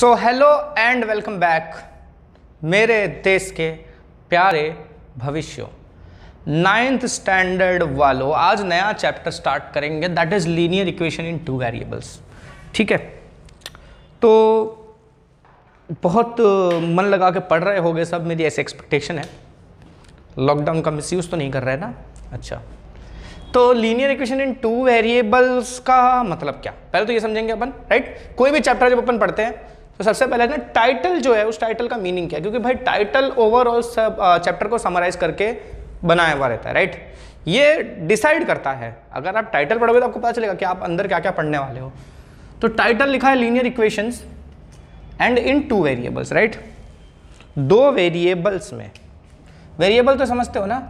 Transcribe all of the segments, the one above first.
so hello and welcome back मेरे देश के प्यारे भविष्यों नाइन्थ स्टैंडर्ड वालों आज नया चैप्टर स्टार्ट करेंगे that is linear equation in two variables ठीक है तो बहुत uh, मन लगा के पढ़ रहे होगे सब मेरी ऐसी एक्सपेक्टेशन है लॉकडाउन का मिसयूज़ तो नहीं कर रहे ना अच्छा तो linear equation in two variables का मतलब क्या पहले तो ये समझेंगे अपन राइट कोई भी चैप्टर जब अपन पढ़ते हैं तो सबसे पहले ना टाइटल जो है उस टाइटल का मीनिंग क्या है क्योंकि भाई टाइटल ओवरऑल सब चैप्टर को समराइज करके बनाया हुआ रहता है राइट ये डिसाइड करता है अगर आप टाइटल पढ़ोगे तो आपको पता चलेगा कि आप अंदर क्या क्या पढ़ने वाले हो तो टाइटल लिखा है linear equations and in two variables right दो वेरिएबल्स में वेरिएबल तो समझते हो ना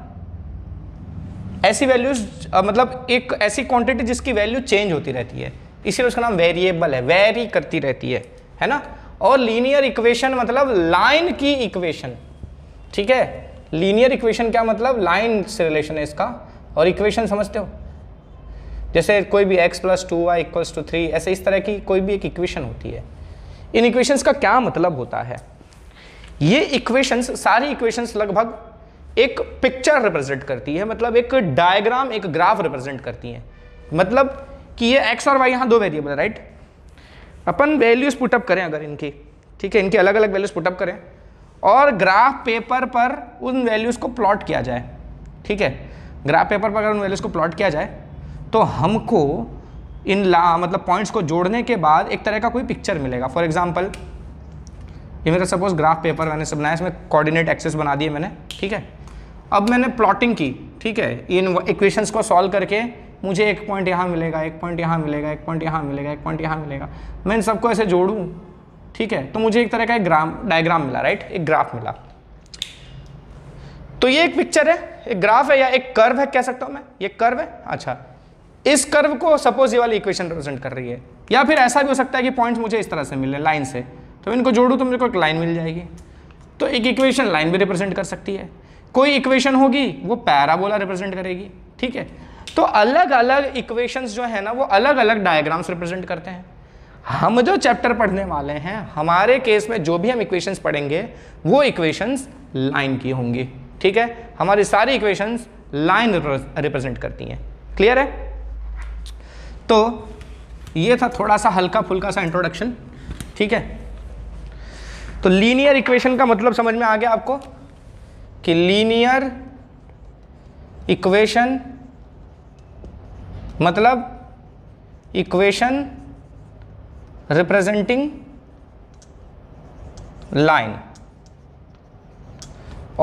ऐसी वैल्यूज मतलब एक ऐसी क्वांटिटी जिसकी वैल्यू चेंज होती रहती है इसीलिए उसका नाम वेरिएबल है वेरी करती रहती है है ना और लीनियर इक्वेशन मतलब लाइन की इक्वेशन ठीक है लीनियर इक्वेशन क्या मतलब लाइन से रिलेशन है इसका और इक्वेशन समझते हो जैसे कोई भी x plus two y equals to three ऐसे इस तरह की कोई भी एक इक्वेशन होती है इन इक्वेशंस का क्या मतलब होता है ये इक्वेशंस सारी इक्वेशंस लगभग एक पिक्चर रिप्रेजेंट करती है मतलब एक डायग्राम एक ग्राफ रिप्रेजेंट करती है मतलब कि ये एक्स और वाई यहाँ दो वेरिएबल है राइट अपन वैल्यूज पुटअप करें अगर इनकी ठीक है इनके अलग अलग वैल्यूज पुटअप करें और ग्राफ पेपर पर उन वैल्यूज़ को प्लॉट किया जाए ठीक है ग्राफ पेपर पर अगर उन वैल्यूज़ को प्लॉट किया जाए तो हमको इन ला मतलब पॉइंट्स को जोड़ने के बाद एक तरह का कोई पिक्चर मिलेगा फॉर एग्जाम्पल ये मेरा सपोज ग्राफ पेपर मैंने सब बनाया इसमें कोऑर्डिनेट एक्सेस बना दिए मैंने ठीक है अब मैंने प्लॉटिंग की ठीक है इन इक्वेशंस को सॉल्व करके मुझे एक पॉइंट यहाँ मिलेगा एक पॉइंट यहाँ मिलेगा एक पॉइंट यहाँ मिलेगा एक पॉइंट यहाँ मिलेगा मैं इन सबको ऐसे जोड़ूँ ठीक है तो मुझे एक तरह का एक ग्राम डायग्राम मिला राइट एक ग्राफ मिला तो ये एक पिक्चर है एक ग्राफ है या एक कर्व है कह सकता हूँ मैं ये कर्व है अच्छा इस कर्व को सपोज ये वाली इक्वेशन रिप्रेजेंट कर रही है या फिर ऐसा भी हो सकता है कि पॉइंट्स मुझे इस तरह से मिले लाइन से तो इनको जोड़ूँ तो मेरे को एक लाइन मिल जाएगी तो एक इक्वेशन लाइन भी रिप्रेजेंट कर सकती है कोई इक्वेशन होगी वो पैराबोला रिप्रेजेंट करेगी ठीक है तो अलग अलग इक्वेशंस जो है ना वो अलग अलग डायग्राम्स रिप्रेजेंट करते हैं हम जो चैप्टर पढ़ने वाले हैं हमारे केस में जो भी हम इक्वेशंस पढ़ेंगे वो इक्वेशंस लाइन की होंगी ठीक है हमारी सारी इक्वेशंस लाइन रिप्रेजेंट करती हैं क्लियर है तो ये था थोड़ा सा हल्का फुल्का सा इंट्रोडक्शन ठीक है तो लीनियर इक्वेशन का मतलब समझ में आ गया आपको कि लीनियर इक्वेशन मतलब इक्वेशन रिप्रेजेंटिंग लाइन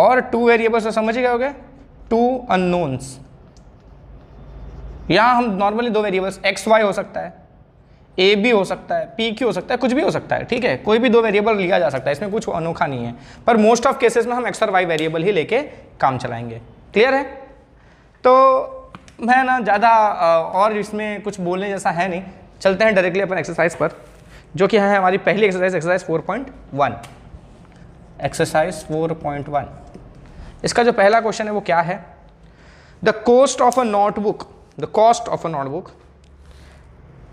और टू वेरिएबल्स तो समझ ही गए होगे टू अननोन्स यहां हम नॉर्मली दो वेरिएबल्स एक्स वाई हो सकता है ए बी हो सकता है पी क्यू हो सकता है कुछ भी हो सकता है ठीक है कोई भी दो वेरिएबल लिया जा सकता है इसमें कुछ अनोखा नहीं है पर मोस्ट ऑफ केसेस में हम एक्स और वाई वेरिएबल ही लेके काम चलाएंगे क्लियर है तो मैं ना ज़्यादा और इसमें कुछ बोलने जैसा है नहीं चलते हैं डायरेक्टली अपन एक्सरसाइज पर जो कि है हमारी पहली एक्सरसाइज एक्सरसाइज 4.1 एक्सरसाइज 4.1 इसका जो पहला क्वेश्चन है वो क्या है the cost of a notebook the cost of a notebook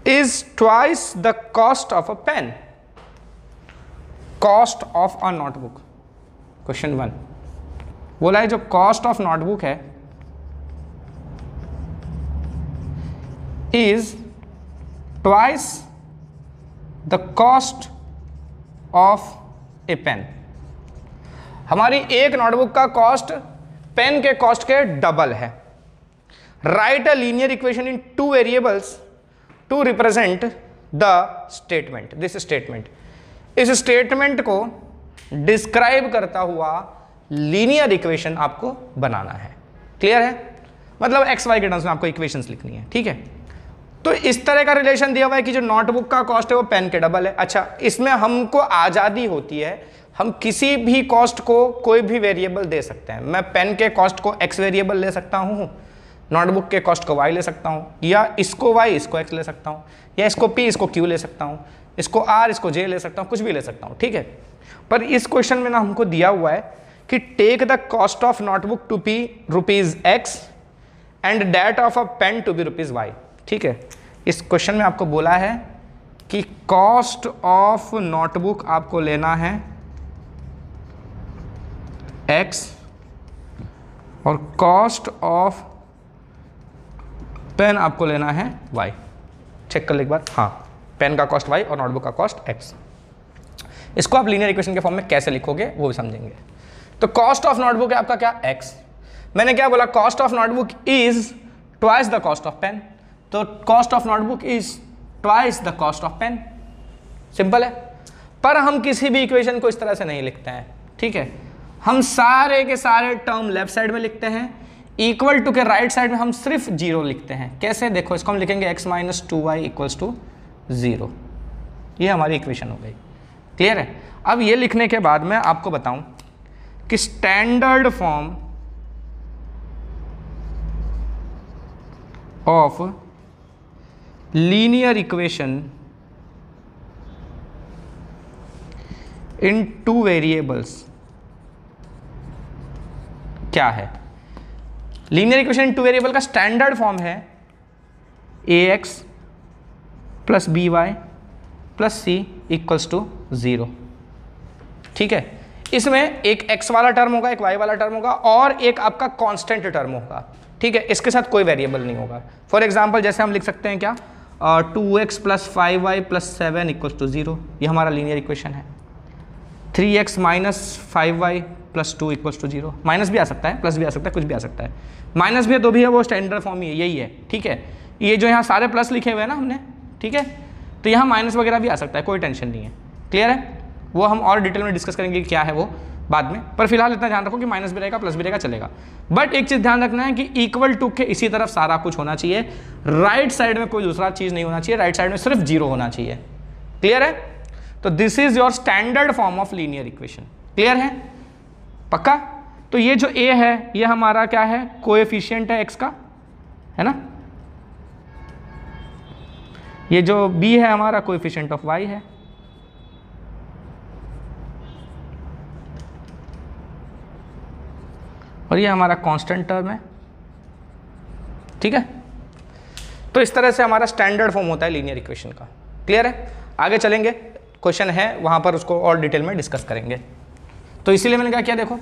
is twice the cost of a pen cost of a notebook question one बोला है जो कॉस्ट ऑफ नोटबुक है is twice the cost of a pen हमारी एक notebook का cost pen के cost के double है right a linear equation in two variables to represent the statement this statement इस स्टेटमेंट को डिस्क्राइब करता हुआ लीनियर इक्वेशन आपको बनाना है क्लियर है मतलब एक्स वाई के टर्म्स में आपको इक्वेशंस लिखनी है ठीक है तो इस तरह का रिलेशन दिया हुआ है कि जो नोटबुक का कॉस्ट है वो पेन के डबल है अच्छा इसमें हमको आज़ादी होती है हम किसी भी कॉस्ट को कोई भी वेरिएबल दे सकते हैं मैं पेन के कॉस्ट को एक्स वेरिएबल ले सकता हूँ नोटबुक के कॉस्ट को वाई ले सकता हूँ या इसको वाई इसको एक्स ले सकता हूँ या इसको पी इसको क्यू ले सकता हूँ इसको आर इसको जे ले सकता हूँ कुछ भी ले सकता हूँ ठीक है पर इस क्वेश्चन में ना हमको दिया हुआ है कि take the cost of notebook to p rupees x and that of a pen to be rupees y ठीक है इस क्वेश्चन में आपको बोला है कि कॉस्ट ऑफ नोटबुक आपको लेना है एक्स और कॉस्ट ऑफ पेन आपको लेना है वाई चेक कर ले एक बार हाँ पेन का कॉस्ट वाई और नोटबुक का कॉस्ट एक्स इसको आप लीनियर इक्वेशन के फॉर्म में कैसे लिखोगे वो भी समझेंगे तो कॉस्ट ऑफ नोटबुक है आपका क्या एक्स मैंने क्या बोला cost of notebook is twice the cost of pen तो cost of notebook is twice the cost of pen simple है पर हम किसी भी इक्वेशन को इस तरह से नहीं लिखते हैं ठीक है हम सारे के सारे टर्म लेफ्ट साइड में लिखते हैं इक्वल टू के राइट साइड में हम सिर्फ जीरो लिखते हैं कैसे देखो इसको हम लिखेंगे x minus two y equals to zero ये हमारी इक्वेशन हो गई क्लियर है अब ये लिखने के बाद मैं आपको बताऊं कि standard form of linear equation in two variables क्या है linear equation in two variable का स्टैंडर्ड फॉर्म है a x plus b y plus c equals to zero ठीक है इसमें एक एक्स वाला टर्म होगा एक वाई वाला टर्म होगा और एक आपका कांस्टेंट टर्म होगा ठीक है इसके साथ कोई वेरिएबल नहीं होगा फॉर एग्जांपल जैसे हम लिख सकते हैं क्या और two x plus five y plus seven equals to zero ये हमारा लीनियर इक्वेशन है three x minus five y plus two equals to zero minus भी आ सकता है प्लस भी आ सकता है कुछ भी आ सकता है माइनस भी है तो भी है वो स्टैंडर्ड फॉर्म ही है यही है ठीक है ये जो यहाँ सारे प्लस लिखे हुए हैं ना हमने ठीक है तो यहाँ माइनस वगैरह भी आ सकता है कोई टेंशन नहीं है क्लियर है वो हम और डिटेल में डिस्कस करेंगे क्या है वो बाद में पर फिलहाल इतना ध्यान रखो कि माइनस भी रहेगा प्लस भी रहेगा चलेगा बट एक चीज़ ध्यान रखना है कि इक्वल टू के इसी तरफ सारा कुछ होना चाहिए राइट साइड में कोई दूसरा चीज़ नहीं होना चाहिए राइट साइड में सिर्फ जीरो होना चाहिए क्लियर है तो this is your standard form of linear equation clear है पक्का तो ये जो ए है ये हमारा क्या है कोएफिशिएंट है एक्स का है ना ये जो बी है हमारा कोएफिशिएंट ऑफ वाई है और ये हमारा कांस्टेंट टर्म है ठीक है तो इस तरह से हमारा स्टैंडर्ड फॉर्म होता है लीनियर इक्वेशन का क्लियर है आगे चलेंगे क्वेश्चन है वहां पर उसको और डिटेल में डिस्कस करेंगे तो इसीलिए मैंने कहा क्या देखो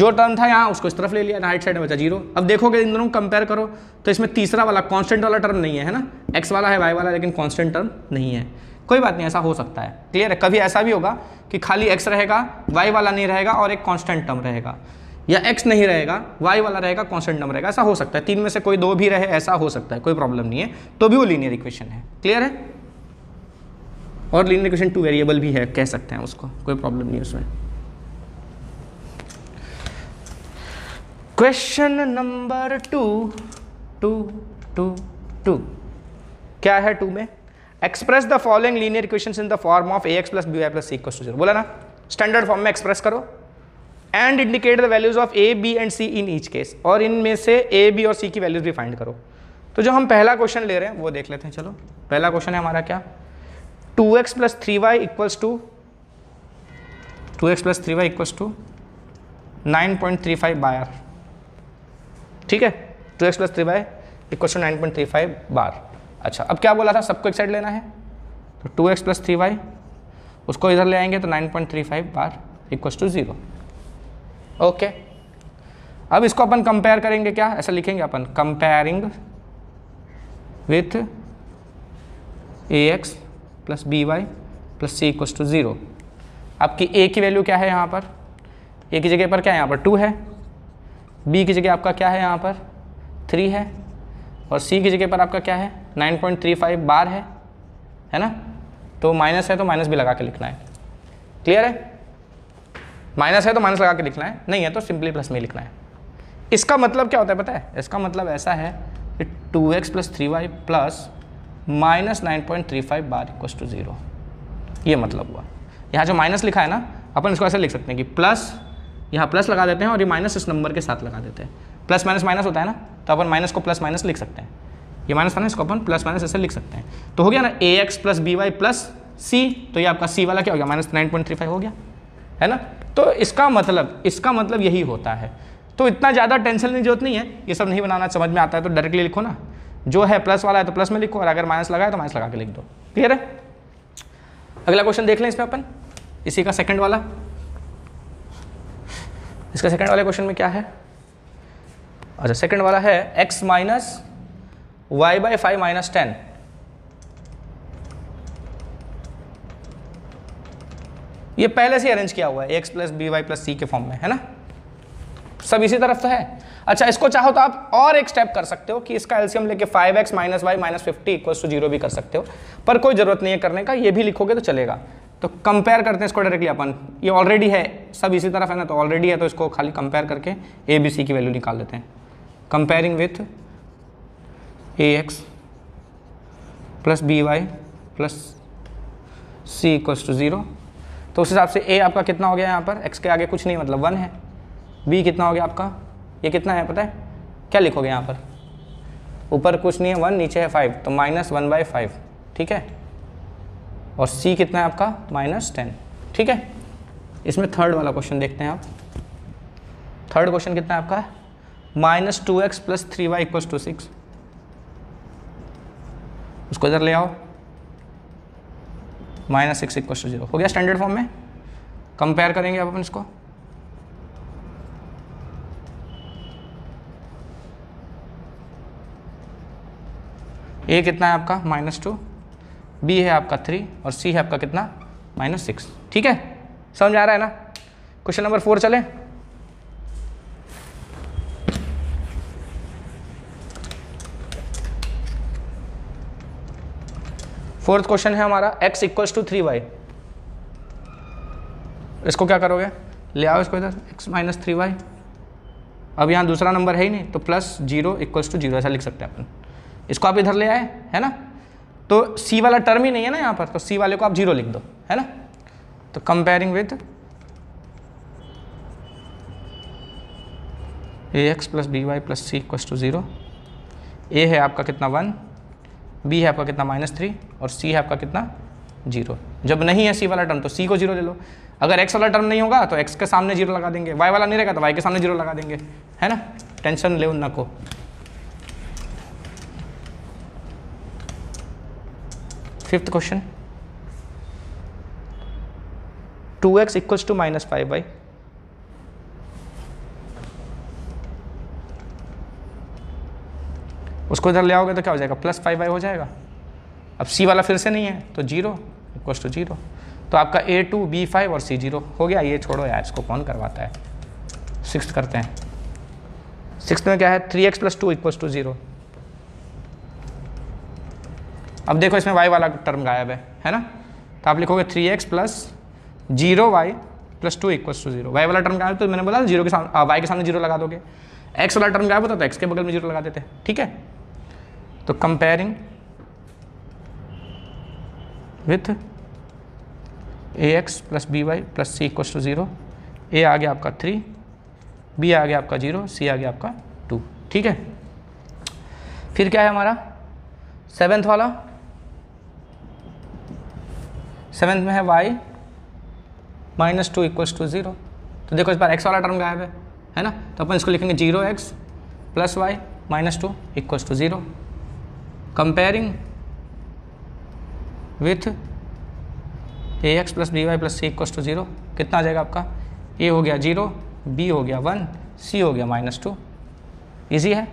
जो टर्म था यहाँ उसको इस तरफ ले लिया राइट साइड में बचा जीरो अब देखोगे इन दोनों कंपेयर करो तो इसमें तीसरा वाला कांस्टेंट वाला टर्म नहीं है है ना एक्स वाला है वाई वाला लेकिन कांस्टेंट टर्म नहीं है कोई बात नहीं ऐसा हो सकता है क्लियर है कभी ऐसा भी होगा कि खाली एक्स रहेगा वाई वाला नहीं रहेगा और एक कॉन्स्टेंट टर्म रहेगा या एक्स नहीं रहेगा वाई वाला रहेगा कॉन्सेंट नंबर रहेगा ऐसा हो सकता है तीन में से कोई दो भी रहे ऐसा हो सकता है कोई प्रॉब्लम नहीं है तो भी वो लीनियर इक्वेशन है क्लियर है और लीनियर इक्वेशन टू वेरिएबल भी है कह सकते हैं उसको कोई प्रॉब्लम नहीं उसमें question number two two two two क्या है टू में express the following linear equation in the form of a x plus b y plus c equal to zero बोला ना स्टैंडर्ड फॉर्म में एक्सप्रेस करो and indicate the values of a b and c in each case और इनमें से A B और सी की values भी फाइंड करो तो जो हम पहला क्वेश्चन ले रहे हैं वो देख लेते हैं चलो पहला क्वेश्चन है हमारा क्या two x plus three y equals to two x plus three y equals to nine point three five bar ठीक है two x plus three y equals to nine point three five bar अच्छा अब क्या बोला था सबको एक side लेना है तो two x plus three y उसको इधर ले आएंगे तो nine point three five bar equals to zero okay अब इसको अपन कंपेयर करेंगे क्या ऐसा लिखेंगे अपन comparing with a x plus b y plus c equal to zero आपकी ए की वैल्यू क्या है यहाँ पर ए की जगह पर क्या है यहाँ पर टू है बी की जगह आपका क्या है यहाँ पर थ्री है और सी की जगह पर आपका क्या है nine point three five bar है है ना तो माइनस है तो माइनस भी लगा के लिखना है क्लियर है माइनस है तो माइनस लगा के लिखना है नहीं है तो सिंपली प्लस में लिखना है इसका मतलब क्या होता है पता है इसका मतलब ऐसा है कि two x plus three y plus minus nine point three five bar equals to zero ये मतलब हुआ यहाँ जो माइनस लिखा है ना अपन इसको ऐसे लिख सकते हैं कि प्लस यहाँ प्लस लगा देते हैं और ये माइनस इस नंबर के साथ लगा देते हैं प्लस माइनस माइनस होता है ना तो अपन माइनस को प्लस माइनस लिख सकते हैं ये माइनस था ना इसको अपन प्लस माइनस ऐसे लिख सकते हैं तो हो गया ना a x plus b y plus c तो ये आपका सी वाला क्या हो गया minus nine point three five हो गया है ना तो इसका मतलब इसका मतलब यही होता है तो इतना ज़्यादा टेंशन की जरूरत नहीं है ये सब नहीं बनाना समझ में आता है तो डायरेक्टली लिखो ना जो है प्लस वाला है तो प्लस में लिखो और अगर माइनस लगा है तो माइनस लगा के लिख दो क्लियर है अगला क्वेश्चन देख लें इसमें अपन इसी का सेकंड वाला इसका सेकंड वाले क्वेश्चन में क्या है अच्छा सेकंड वाला है x minus y by five minus ten ये पहले से अरेंज किया हुआ है x plus b y plus c के फॉर्म में है ना सब इसी तरफ तो है अच्छा इसको चाहो तो आप और एक स्टेप कर सकते हो कि इसका एल्सियम लेके five x minus y minus fifty equal to zero भी कर सकते हो पर कोई ज़रूरत नहीं है करने का ये भी लिखोगे तो चलेगा तो कंपेयर करते हैं इसको डायरेक्टली अपन ये ऑलरेडी है सब इसी तरफ है ना तो ऑलरेडी है तो इसको खाली कंपेयर करके ए बी सी की वैल्यू निकाल देते हैं comparing with a x plus b y plus c equals to zero तो उस हिसाब से ए आपका कितना हो गया यहाँ पर एक्स के आगे कुछ नहीं मतलब वन है बी कितना हो गया आपका ये कितना है पता है क्या लिखोगे यहाँ पर ऊपर कुछ नहीं है वन नीचे है फाइव तो माइनस वन बाई फाइव ठीक है और सी कितना है आपका माइनस टेन ठीक है इसमें थर्ड वाला क्वेश्चन देखते हैं आप थर्ड क्वेश्चन कितना है आपका minus two x plus three y equal to six उसको इधर ले आओ minus six equal to zero हो गया स्टैंडर्ड फॉर्म में कंपेयर करेंगे आप अपन इसको ए कितना है आपका माइनस टू बी है आपका थ्री और सी है आपका कितना माइनस सिक्स ठीक है समझ आ रहा है ना क्वेश्चन नंबर फोर चले फोर्थ क्वेश्चन है हमारा x equals to three y इसको क्या करोगे ले आओ इसको इधर x माइनस थ्री वाई अब यहाँ दूसरा नंबर है ही नहीं तो plus zero equals to zero ऐसा लिख सकते हैं अपन इसको आप इधर ले आए है ना तो c वाला टर्म ही नहीं है ना यहाँ पर तो c वाले को आप जीरो लिख दो है ना तो comparing with a x plus b y plus c equals to zero a है आपका कितना वन बी है आपका कितना माइनस थ्री और सी है आपका कितना जीरो जब नहीं है सी वाला टर्म तो सी को जीरो ले लो अगर एक्स वाला टर्म नहीं होगा तो एक्स के सामने जीरो लगा देंगे वाई वाला नहीं रहेगा तो वाई के सामने जीरो लगा देंगे है ना टेंशन ले उन को fifth question two x equals to minus five by उसको इधर ले आओगे तो क्या हो जाएगा प्लस फाइव वाई हो जाएगा अब सी वाला फिर से नहीं है तो जीरो इक्वस टू जीरो तो आपका ए टू बी फाइव और सी जीरो हो गया ये छोड़ो यार इसको कौन करवाता है सिक्स करते हैं सिक्स में क्या है three x plus two equals to zero अब देखो इसमें वाई वाला टर्म गायब है है ना तो आप लिखोगे three x plus zero y plus two equals to zero y वाला टर्म गायब तो मैंने बोला जीरो के सामने वाई के सामने जीरो लगा दोगे एक्स वाला टर्म गायब होता तो एक्स के बगल में जीरो लगा देते ठीक है तो comparing with a x plus b y plus c equal to zero a आ गया आपका थ्री बी आ गया आपका जीरो सी आ गया आपका टू ठीक है फिर क्या है हमारा सेवेंथ वाला सेवेंथ में है y minus two equal to zero तो देखो इस बार एक्स वाला टर्म गायब है है ना तो अपन इसको लिखेंगे zero x plus y minus two equal to zero comparing with a x plus b y plus c equals to zero कितना आ जाएगा आपका ए हो गया जीरो बी हो गया वन सी हो गया माइनस टू ईजी है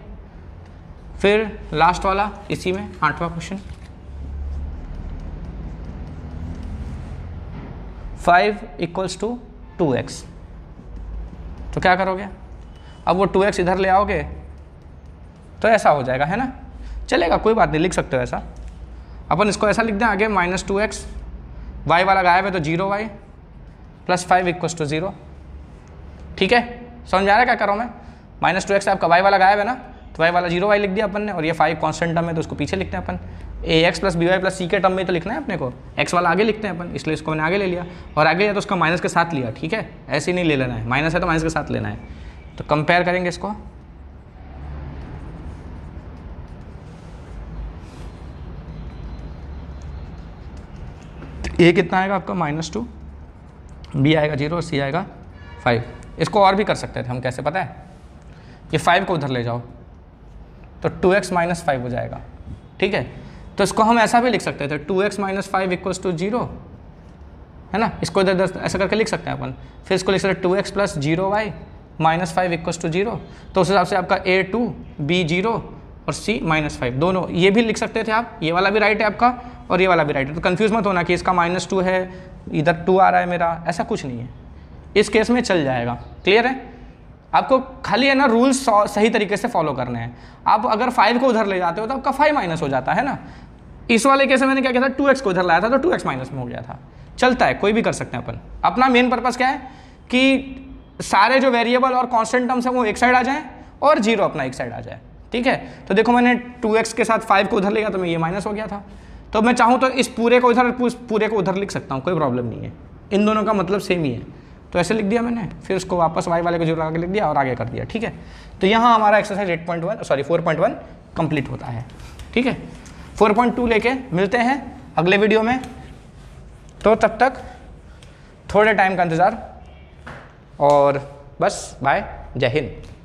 फिर लास्ट वाला इसी में आठवां question five equals to two x तो क्या करोगे अब वो टू एक्स इधर ले आओगे तो ऐसा हो जाएगा है ना चलेगा कोई बात नहीं लिख सकते हो ऐसा अपन इसको ऐसा लिख दें आगे माइनस टू एक्स वाई वाला गायब है तो zero y plus five equals to zero ठीक है समझ आ रहा है क्या करो मैं माइनस टू एक्स आपका वाई वाला गायब है ना तो वाई वाला जीरो वाई लिख दिया अपन ने और ये फाइव कॉन्स्टेंट टर्म है तो उसको पीछे लिखते हैं अपन a x plus b y plus c के टर्म में तो लिखना है अपने को एक्स वाला आगे लिखते हैं अपन इसलिए इसको मैंने आगे ले लिया और आगे लिया तो उसका माइनस के साथ लिया ठीक है ऐसे ही नहीं ले लेना है माइनस है तो माइनस के साथ लेना है तो कंपेयर करेंगे इसको ए कितना आएगा आपका माइनस टू बी आएगा जीरो और सी आएगा फाइव इसको और भी कर सकते थे हम कैसे पता है ये फाइव को उधर ले जाओ तो टू एक्स माइनस फाइव हो जाएगा ठीक है तो इसको हम ऐसा भी लिख सकते थे two x minus five equals to zero है ना इसको इधर दस ऐसा करके लिख सकते हैं अपन फिर इसको लिख सकते two x plus zero y minus five equals to zero तो उस हिसाब से आपका ए टू बी जीरो और सी माइनस फाइव दोनों ये भी लिख सकते थे आप ये वाला भी राइट है आपका और ये वाला भी राइट है तो कन्फ्यूज़ मत होना कि इसका माइनस टू है इधर टू आ रहा है मेरा ऐसा कुछ नहीं है इस केस में चल जाएगा क्लियर है आपको खाली है ना रूल्स सही तरीके से फॉलो करने हैं आप अगर फाइव को उधर ले जाते हो तो आपका फाइव माइनस हो जाता है ना इस वाले केस में मैंने क्या किया था टू एक्स को उधर लाया था तो टू एक्स माइनस में हो गया था चलता है कोई भी कर सकते हैं अपन अपना मेन पर्पज़ क्या है कि सारे जो वेरिएबल और कॉन्स्टेंट टर्म्स हैं वो एक साइड आ जाएँ और जीरो अपना एक साइड आ जाए ठीक है तो देखो मैंने टू एक्स के साथ फाइव को उधर लिया तो मैं ये माइनस हो गया था तो मैं चाहूँ तो इस पूरे को इधर पूरे को उधर लिख सकता हूँ कोई प्रॉब्लम नहीं है इन दोनों का मतलब सेम ही है तो ऐसे लिख दिया मैंने फिर उसको वापस वाई वाले को जीरो लगा के लिख दिया और आगे कर दिया ठीक है तो यहाँ हमारा exercise eight point one sorry four point one complete होता है ठीक है फोर पॉइंट टू लेके मिलते हैं अगले वीडियो में तो तब तक थोड़े टाइम का इंतज़ार और बस बाय जय हिंद